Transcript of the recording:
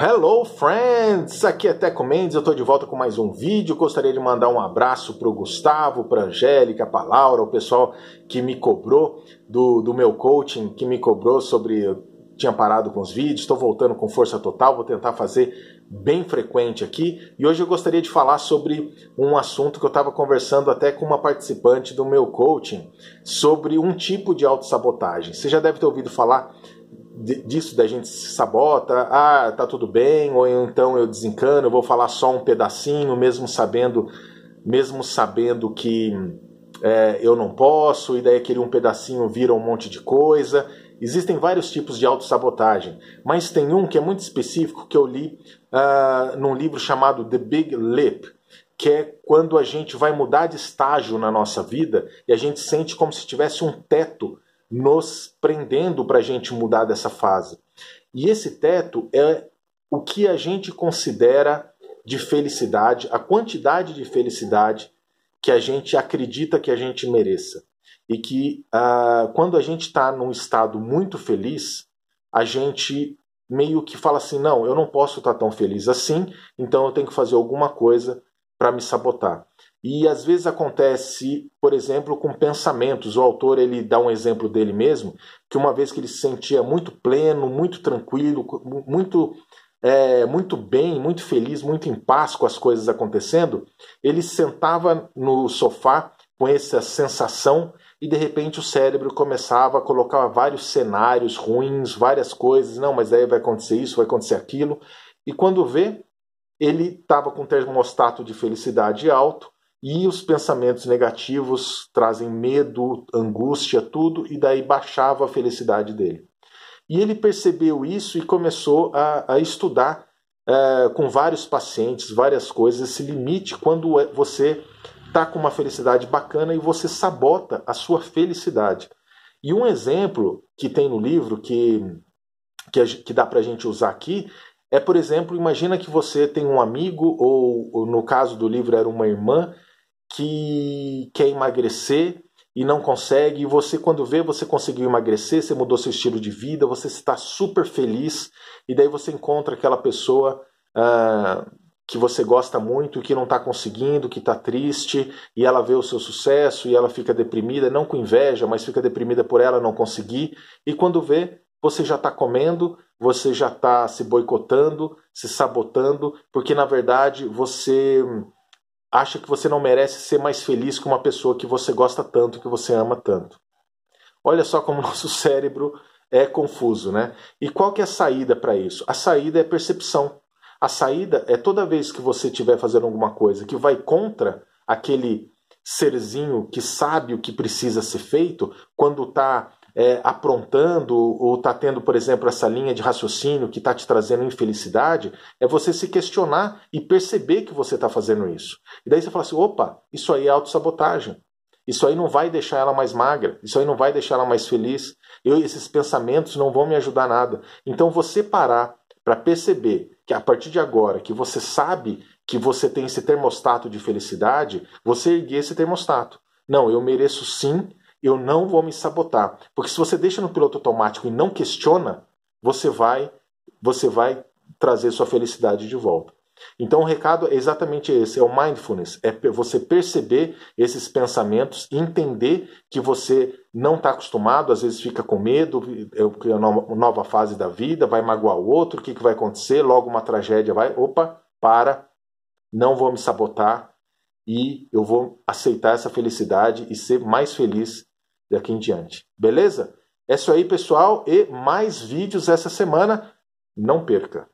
Hello friends, aqui é Teco Mendes, eu estou de volta com mais um vídeo. Gostaria de mandar um abraço para o Gustavo, para Angélica, para Laura, o pessoal que me cobrou do, do meu coaching, que me cobrou sobre eu tinha parado com os vídeos, estou voltando com força total, vou tentar fazer bem frequente aqui. E hoje eu gostaria de falar sobre um assunto que eu estava conversando até com uma participante do meu coaching sobre um tipo de autossabotagem. Você já deve ter ouvido falar disso da gente se sabota, ah, tá tudo bem, ou então eu desencano, eu vou falar só um pedacinho, mesmo sabendo, mesmo sabendo que é, eu não posso, e daí aquele um pedacinho vira um monte de coisa. Existem vários tipos de autossabotagem, mas tem um que é muito específico que eu li uh, num livro chamado The Big Lip, que é quando a gente vai mudar de estágio na nossa vida e a gente sente como se tivesse um teto nos prendendo para a gente mudar dessa fase. E esse teto é o que a gente considera de felicidade, a quantidade de felicidade que a gente acredita que a gente mereça. E que uh, quando a gente está num estado muito feliz, a gente meio que fala assim: não, eu não posso estar tá tão feliz assim, então eu tenho que fazer alguma coisa para me sabotar. E às vezes acontece, por exemplo, com pensamentos. O autor ele dá um exemplo dele mesmo, que uma vez que ele se sentia muito pleno, muito tranquilo, muito é, muito bem, muito feliz, muito em paz com as coisas acontecendo, ele sentava no sofá com essa sensação e de repente o cérebro começava a colocar vários cenários ruins, várias coisas, não, mas daí vai acontecer isso, vai acontecer aquilo. E quando vê, ele estava com um termostato de felicidade alto, e os pensamentos negativos trazem medo, angústia, tudo, e daí baixava a felicidade dele. E ele percebeu isso e começou a, a estudar é, com vários pacientes, várias coisas, esse limite quando é, você está com uma felicidade bacana e você sabota a sua felicidade. E um exemplo que tem no livro que, que, que dá para a gente usar aqui é, por exemplo, imagina que você tem um amigo, ou no caso do livro era uma irmã, que quer emagrecer e não consegue, e você, quando vê, você conseguiu emagrecer, você mudou seu estilo de vida, você está super feliz, e daí você encontra aquela pessoa uh, que você gosta muito, que não está conseguindo, que está triste, e ela vê o seu sucesso e ela fica deprimida, não com inveja, mas fica deprimida por ela não conseguir, e quando vê, você já está comendo, você já está se boicotando, se sabotando, porque na verdade você acha que você não merece ser mais feliz com uma pessoa que você gosta tanto, que você ama tanto. Olha só como o nosso cérebro é confuso, né? E qual que é a saída para isso? A saída é percepção. A saída é toda vez que você estiver fazendo alguma coisa que vai contra aquele serzinho que sabe o que precisa ser feito, quando está é, aprontando ou está tendo, por exemplo, essa linha de raciocínio que está te trazendo infelicidade, é você se questionar e perceber que você está fazendo isso. E daí você fala assim: opa, isso aí é autossabotagem. Isso aí não vai deixar ela mais magra, isso aí não vai deixar ela mais feliz. Eu, esses pensamentos não vão me ajudar nada. Então você parar para perceber que a partir de agora que você sabe que você tem esse termostato de felicidade, você erguer esse termostato. Não, eu mereço sim eu não vou me sabotar. Porque se você deixa no piloto automático e não questiona, você vai você vai trazer sua felicidade de volta. Então o recado é exatamente esse, é o mindfulness, é você perceber esses pensamentos entender que você não está acostumado, às vezes fica com medo, é uma nova fase da vida, vai magoar o outro, o que, que vai acontecer, logo uma tragédia vai, opa, para, não vou me sabotar, e eu vou aceitar essa felicidade e ser mais feliz daqui em diante. Beleza? É isso aí, pessoal, e mais vídeos essa semana. Não perca!